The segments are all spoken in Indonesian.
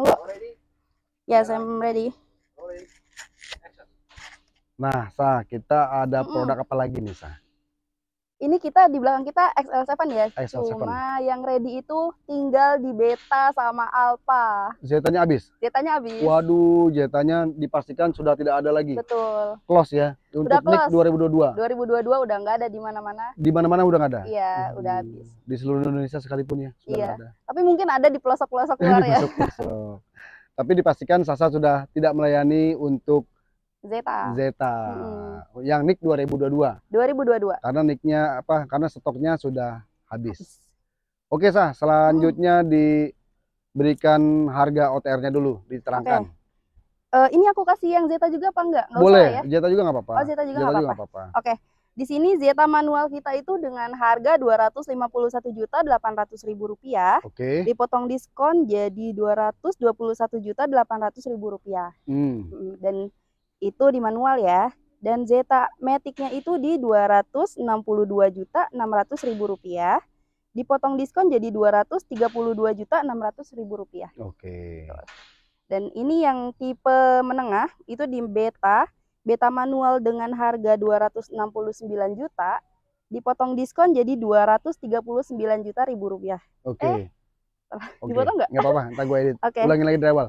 Ya, Yes, I'm ready. Nah, Sa, kita ada produk mm. apa lagi nih, Sa? ini kita di belakang kita XL7 ya. XL7. Cuma yang ready itu tinggal di beta sama alpha. Zetanya habis. Zetanya habis. Waduh, zetanya dipastikan sudah tidak ada lagi. Betul. Close ya. Untuk udah close. Nick 2022. 2022 udah nggak ada di mana-mana. Di mana-mana udah nggak ada. Iya, hmm. udah habis. Di seluruh Indonesia sekalipun ya. iya. Tapi mungkin ada di pelosok-pelosok luar ya. Pelosok -pelosok. Tapi dipastikan Sasa sudah tidak melayani untuk Zeta. Zeta. Hmm. Yang nick 2022. 2022. Karena nicknya apa? Karena stoknya sudah habis. habis. Oke, Sah, selanjutnya hmm. diberikan harga OTR-nya dulu, diterangkan. Okay. Uh, eh, ini aku kasih yang Zeta juga apa enggak? Nggak Boleh, ya? Zeta juga nggak apa-apa. Oh, Zeta juga nggak apa-apa. Oke. Okay. Di sini Zeta manual kita itu dengan harga Rp251.800.000. Oke. Dipotong diskon jadi Rp221.800.000. Hmm. Mm, dan itu di manual ya. Dan Zeta Maticnya itu di Rp262.600.000 dipotong diskon jadi Rp232.600.000. Oke. Dan ini yang tipe menengah itu di beta, beta manual dengan harga 269 juta dipotong diskon jadi 239 juta ribu rupiah. Oke. Okay. Eh, okay. dipotong nggak? Nggak apa-apa, ntar gue edit. Okay. Ulangi lagi dari awal.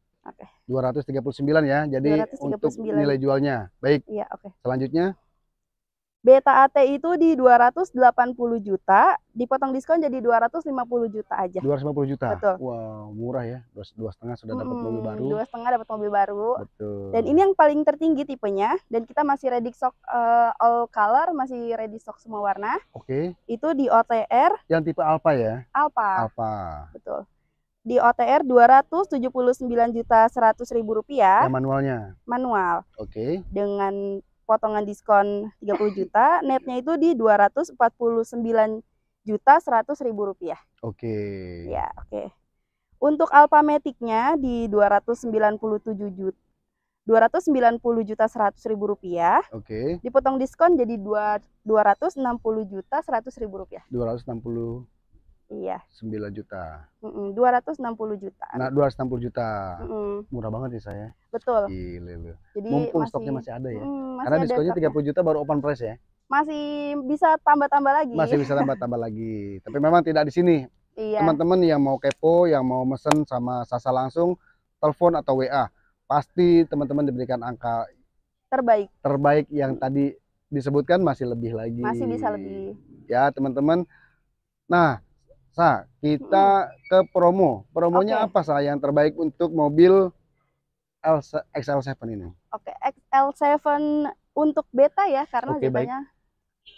Oke. Okay. 239 ya. Jadi 239. untuk nilai jualnya. Baik. Iya, oke. Okay. Selanjutnya Beta AT itu di 280 juta, dipotong diskon jadi 250 juta aja. 250 juta. Betul. Wow, murah ya. Dua, dua setengah sudah dapat hmm, mobil baru. Dua setengah dapat mobil baru. Betul. Dan ini yang paling tertinggi tipenya. Dan kita masih ready stock uh, all color, masih ready stock semua warna. Oke. Okay. Itu di OTR. Yang tipe Alpha ya. Alpha. Alpha. Betul di OTR dua ratus tujuh puluh sembilan juta seratus ribu rupiah. Yang manualnya? Manual. Oke. Okay. Dengan potongan diskon tiga puluh juta, netnya itu di dua ratus empat puluh sembilan juta seratus ribu rupiah. Oke. Okay. Ya, oke. Okay. Untuk alfametiknya di dua ratus sembilan puluh tujuh juta dua ratus sembilan puluh juta seratus ribu rupiah. Oke. Okay. Dipotong diskon jadi dua ratus enam puluh juta seratus ribu rupiah. dua ratus enam puluh Iya. 9 juta. Mm -mm, 260 juta. Nah, 260 juta. Mm -mm. Murah banget sih saya. Betul. Gile lu. Jadi mumpung masih, stoknya masih ada ya. Mm, masih Karena diskonnya tiga 30 juta baru open price ya. Masih bisa tambah-tambah lagi. Masih bisa tambah-tambah lagi. Tapi memang tidak di sini. Iya. Teman-teman yang mau kepo, yang mau mesen sama Sasa langsung telepon atau WA. Pasti teman-teman diberikan angka terbaik. Terbaik yang tadi disebutkan masih lebih lagi. Masih bisa lebih. Ya, teman-teman. Nah, Sa, kita hmm. ke promo. Promonya okay. apa Sa yang terbaik untuk mobil XL7 ini? Oke, okay, XL7 untuk beta ya karena okay, baik.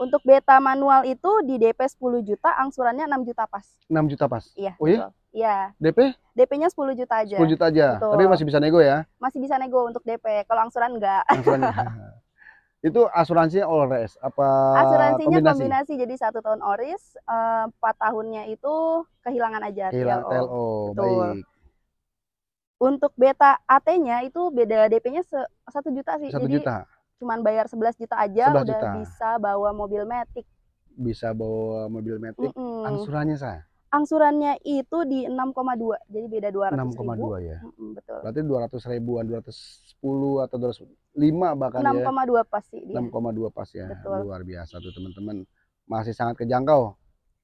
Untuk beta manual itu di DP 10 juta, angsurannya 6 juta pas. 6 juta pas. Iya. Oh iya? Iya. DP? DP-nya 10 juta aja. 10 juta aja. Betul. Tapi masih bisa nego ya? Masih bisa nego untuk DP. Kalau angsuran enggak. Angsuran enggak. Iya. Itu asuransinya ORIS apa Asuransinya kombinasi, kombinasi jadi satu tahun ORIS, eh, empat tahunnya itu kehilangan aja. Hilang TLO. TLO. Baik. Untuk beta AT-nya itu beda DP-nya satu juta sih. jadi juta. Cuman bayar 11 juta aja 11 udah juta. bisa bawa mobil metik. Bisa bawa mobil metik. Mm -mm. Angsurannya saya angsurannya itu di 6,2 jadi beda 200 6,2 ya mm, betul berarti 200 ribuan 210 atau 205 bahkan 6, ya 6,2 pasti 6,2 pas ya betul. luar biasa tuh teman-teman masih sangat kejangkau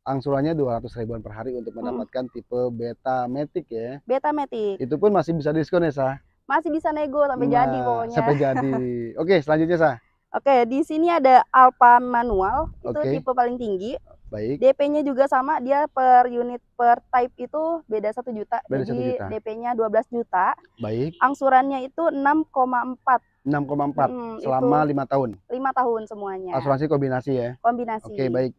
angsurannya 200 ribuan per hari untuk mendapatkan mm. tipe beta metik ya beta metik. itu pun masih bisa diskon ya Sah masih bisa nego sampai nah, jadi pokoknya sampai jadi oke selanjutnya Sah Oke, di sini ada Alfa manual, itu okay. tipe paling tinggi. Baik. DP-nya juga sama, dia per unit per type itu beda satu juta. Beda Jadi DP-nya 12 juta. Baik. Angsurannya itu 6,4. 6,4 hmm, selama lima tahun. Lima tahun semuanya. Asuransi kombinasi ya. Kombinasi. Oke, baik.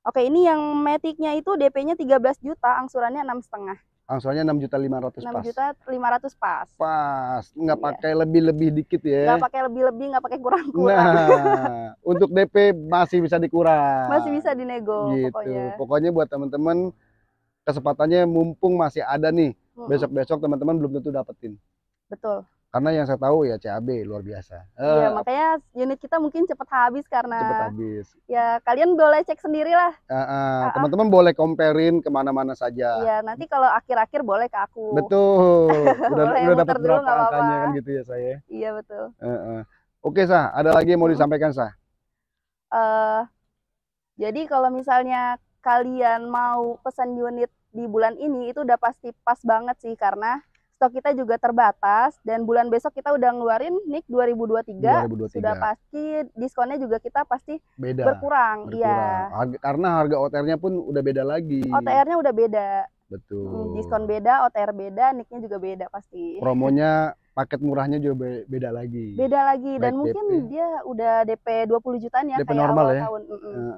Oke, ini yang metiknya itu DP-nya 13 juta, angsurannya enam setengah. Angsurannya enam juta lima ratus pas. Enam juta lima ratus pas. Pas, nggak iya. pakai lebih lebih dikit ya. Nggak pakai lebih lebih, nggak pakai kurang kurang. Nah, untuk DP masih bisa dikurang. Masih bisa dinego. Gitu. Pokoknya, pokoknya buat teman-teman kesempatannya mumpung masih ada nih. Besok-besok teman-teman belum tentu dapetin. Betul karena yang saya tahu ya CAB luar biasa. Iya, uh, makanya unit kita mungkin cepat habis karena cepat habis. Ya, kalian boleh cek sendirilah. Uh, uh, uh, teman-teman uh, boleh comparein kemana-mana saja. Iya, nanti kalau akhir-akhir boleh ke aku. Betul. Udah, udah dapat berapa angkanya kan gitu ya saya. Iya, betul. Uh, uh. Oke, Sah, ada lagi yang mau disampaikan, Sah? Eh, uh, jadi kalau misalnya kalian mau pesan unit di bulan ini itu udah pasti pas banget sih karena stok kita juga terbatas dan bulan besok kita udah ngeluarin NIK 2023, 2023. sudah pasti diskonnya juga kita pasti beda, berkurang. ya Karena harga OTR-nya pun udah beda lagi. OTR-nya udah beda. Betul. Hmm, diskon beda, OTR beda, niknya juga beda pasti. Promonya paket murahnya juga be beda lagi. Beda lagi Baik dan mungkin DP. Ya, ya. dia udah DP 20 jutaan ya DP kayak normal awal ya. tahun. Mm -mm. Uh,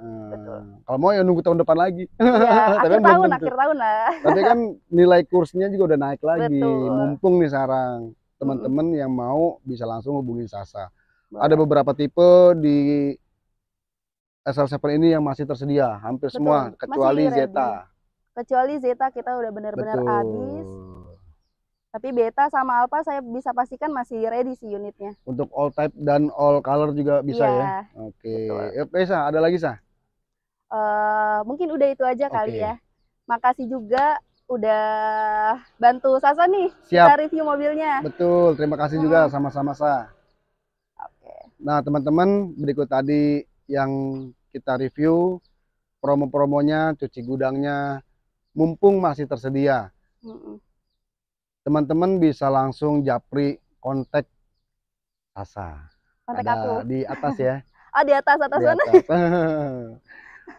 uh. Kalau mau ya nunggu tahun depan lagi. Ya, akhir tahun, akhir tahun lah. Tapi kan nilai kursnya juga udah naik lagi. Betul. Mumpung nih sekarang teman-teman mm yang mau bisa langsung hubungin Sasa. Betul. Ada beberapa tipe di SL7 ini yang masih tersedia, hampir Betul. semua kecuali Zeta. Kecuali Zeta kita udah benar-benar habis tapi beta sama alpha saya bisa pastikan masih ready sih unitnya. Untuk all type dan all color juga bisa yeah. ya. Oke. Okay. Oke, eh, Sa, ada lagi sah. Eh, uh, mungkin udah itu aja okay. kali ya. Makasih juga udah bantu Sasa nih Siap. kita review mobilnya. Betul, terima kasih hmm. juga sama-sama Sa. Oke. Okay. Nah, teman-teman, berikut tadi yang kita review promo-promonya, cuci gudangnya mumpung masih tersedia. Mm -mm teman-teman bisa langsung japri kontak Sasa. Kontak Ada aku. Di atas ya. Oh di atas atas mana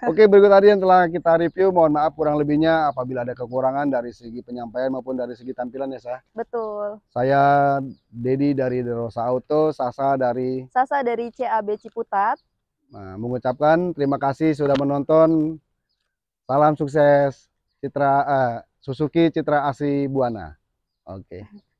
Oke, berikut tadi yang telah kita review. Mohon maaf kurang lebihnya apabila ada kekurangan dari segi penyampaian maupun dari segi tampilan ya, Sah. Betul. Saya Dedi dari Derosa Auto, Sasa dari Sasa dari CAB Ciputat. Nah, mengucapkan terima kasih sudah menonton. Salam sukses Citra uh, Suzuki Citra Asi Buana. Oke. Okay.